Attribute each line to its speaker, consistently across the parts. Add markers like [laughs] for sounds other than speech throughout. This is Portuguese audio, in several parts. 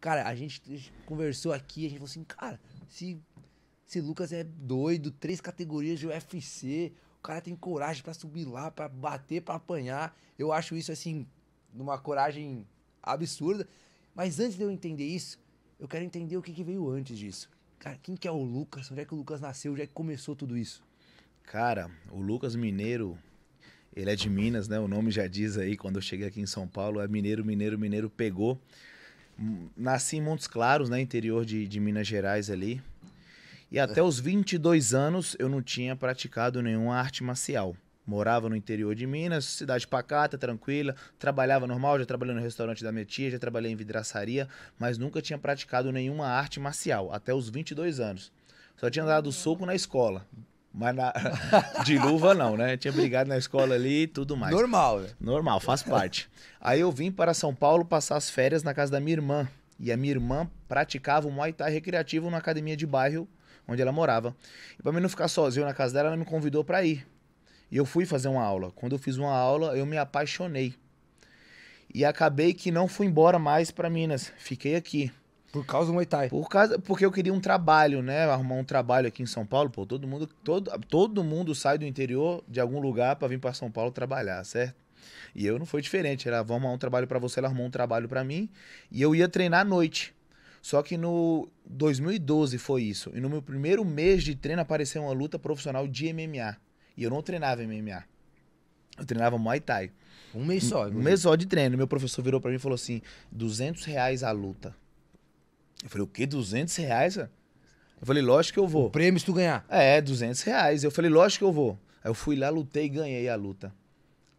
Speaker 1: Cara, a gente, conversou aqui, a gente falou assim, cara, se, se Lucas é doido, três categorias de UFC, o cara tem coragem para subir lá, para bater, para apanhar. Eu acho isso assim, numa coragem absurda. Mas antes de eu entender isso, eu quero entender o que, que veio antes disso. Cara, quem que é o Lucas? Onde é que o Lucas nasceu? Onde é que começou tudo isso? Cara, o Lucas Mineiro, ele é de Minas, né? O nome já diz aí, quando eu cheguei aqui em São Paulo, é Mineiro, Mineiro, Mineiro pegou. Nasci em Montes Claros, né? Interior de, de Minas Gerais ali. E até os 22 anos eu não tinha praticado nenhuma arte marcial. Morava no interior de Minas, cidade pacata, tranquila, trabalhava normal, já trabalhei no restaurante da minha tia, já trabalhei em vidraçaria, mas nunca tinha praticado nenhuma arte marcial, até os 22 anos. Só tinha dado uhum. soco na escola, mas na... [laughs] de luva não, né? tinha brigado na escola ali e tudo mais. Normal, né? Normal, faz parte. Aí eu vim para São Paulo passar as férias na casa da minha irmã. E a minha irmã praticava o Muay Thai recreativo na academia de bairro onde ela morava. E para mim não ficar sozinho na casa dela, ela me convidou para ir. E eu fui fazer uma aula. Quando eu fiz uma aula, eu me apaixonei. E acabei que não fui embora mais para Minas. Fiquei aqui. Por causa do Muay Thai. Por causa, porque eu queria um trabalho, né? Arrumar um trabalho aqui em São Paulo. Pô, todo mundo, todo, todo mundo sai do interior de algum lugar para vir para São Paulo trabalhar, certo? E eu não foi diferente. Ela, vamos arrumar um trabalho para você, ela arrumou um trabalho para mim. E eu ia treinar à noite. Só que no 2012 foi isso. E no meu primeiro mês de treino apareceu uma luta profissional de MMA. E eu não treinava MMA. Eu treinava Muay Thai. Um mês só. Um mês só de treino. Meu professor virou para mim e falou assim: 200 reais a luta. Eu falei, o quê? 200 reais? Eu falei, lógico que eu vou. O prêmio se tu ganhar. É, 200 reais. Eu falei, lógico que eu vou. Aí eu fui lá, lutei e ganhei a luta.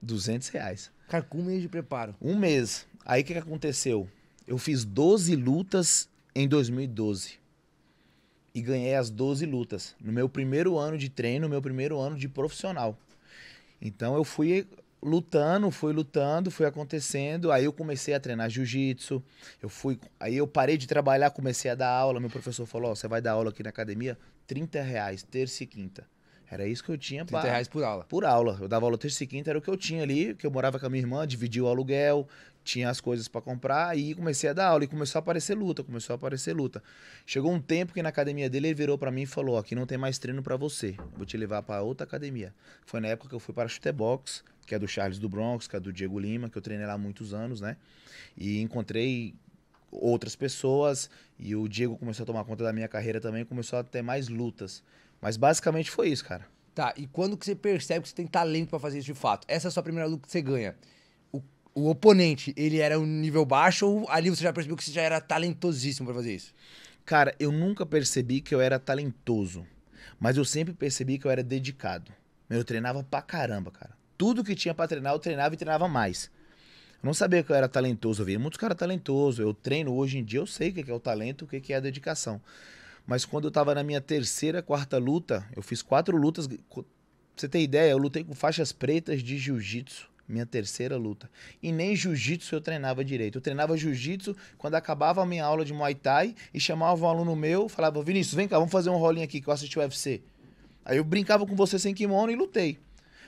Speaker 1: 200 reais. Cara, com um mês de preparo. Um mês. Aí o que, que aconteceu? Eu fiz 12 lutas em 2012. E ganhei as 12 lutas. No meu primeiro ano de treino, no meu primeiro ano de profissional. Então eu fui lutando, fui lutando, foi acontecendo. Aí eu comecei a treinar jiu-jitsu. Eu fui, aí eu parei de trabalhar, comecei a dar aula. Meu professor falou: oh, você vai dar aula aqui na academia, 30 reais, terça e quinta. Era isso que eu tinha. 30 reais por aula? Por aula. Eu dava aula terça e quinta, era o que eu tinha ali, que eu morava com a minha irmã, dividia o aluguel, tinha as coisas para comprar e comecei a dar aula. E começou a aparecer luta, começou a aparecer luta. Chegou um tempo que na academia dele ele virou para mim e falou: Aqui não tem mais treino para você, vou te levar para outra academia. Foi na época que eu fui para chutebox, que é do Charles do Bronx, que é do Diego Lima, que eu treinei lá há muitos anos, né? E encontrei outras pessoas e o Diego começou a tomar conta da minha carreira também, começou a ter mais lutas. Mas basicamente foi isso, cara. Tá, e quando que você percebe que você tem talento para fazer isso de fato? Essa é a sua primeira luta que você ganha. O, o oponente, ele era um nível baixo ou ali você já percebeu que você já era talentosíssimo para fazer isso? Cara, eu nunca percebi que eu era talentoso, mas eu sempre percebi que eu era dedicado. Eu treinava pra caramba, cara tudo que tinha para treinar, eu treinava e treinava mais. Eu não sabia que eu era talentoso, eu via muitos caras talentosos. Eu treino hoje em dia, eu sei o que é o talento, o que é a dedicação. Mas quando eu tava na minha terceira, quarta luta, eu fiz quatro lutas. Pra você ter ideia, eu lutei com faixas pretas de jiu-jitsu, minha terceira luta. E nem jiu-jitsu eu treinava direito. Eu treinava jiu-jitsu quando acabava a minha aula de Muay Thai e chamava um aluno meu, falava: Vinícius, vem cá, vamos fazer um rolinho aqui que eu assisti o UFC. Aí eu brincava com você sem kimono e lutei.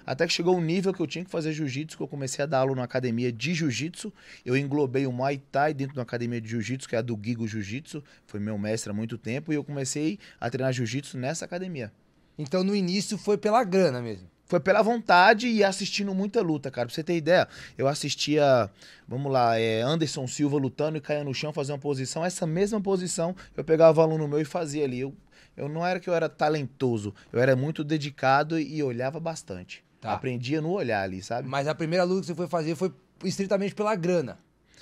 Speaker 1: Até que chegou um nível que eu tinha que fazer jiu-jitsu, que eu comecei a dar aula na academia de jiu-jitsu. Eu englobei o Muay Thai dentro da academia de jiu-jitsu, que é a do Gigo Jiu-Jitsu. Foi meu mestre há muito tempo e eu comecei a treinar jiu-jitsu nessa academia. Então no início foi pela grana mesmo? Foi pela vontade e assistindo muita luta, cara. Pra você ter ideia, eu assistia, vamos lá, é Anderson Silva lutando e caia no chão, fazia uma posição. Essa mesma posição eu pegava o aluno meu e fazia ali. Eu, eu não era que eu era talentoso, eu era muito dedicado e olhava bastante. Tá. Aprendia no olhar ali, sabe? Mas a primeira luta que você foi fazer foi estritamente pela grana.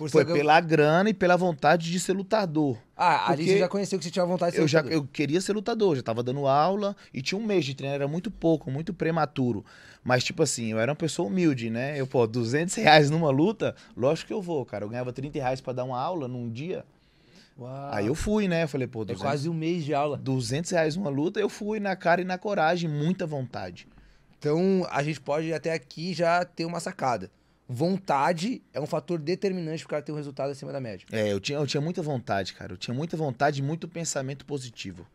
Speaker 1: Foi pela grana e pela vontade de ser lutador. Ah, ali você já conheceu que você tinha vontade de ser eu lutador. Já, eu queria ser lutador, já tava dando aula e tinha um mês de treino, era muito pouco, muito prematuro. Mas, tipo assim, eu era uma pessoa humilde, né? Eu, pô, 200 reais numa luta, lógico que eu vou, cara. Eu ganhava 30 reais pra dar uma aula num dia. Uau. Aí eu fui, né? Eu falei, pô, 200, é quase um mês de aula. 200 reais uma luta, eu fui na cara e na coragem, muita vontade. Então, a gente pode até aqui já ter uma sacada. Vontade é um fator determinante o cara ter um resultado acima da média. É, eu tinha, eu tinha muita vontade, cara. Eu tinha muita vontade e muito pensamento positivo.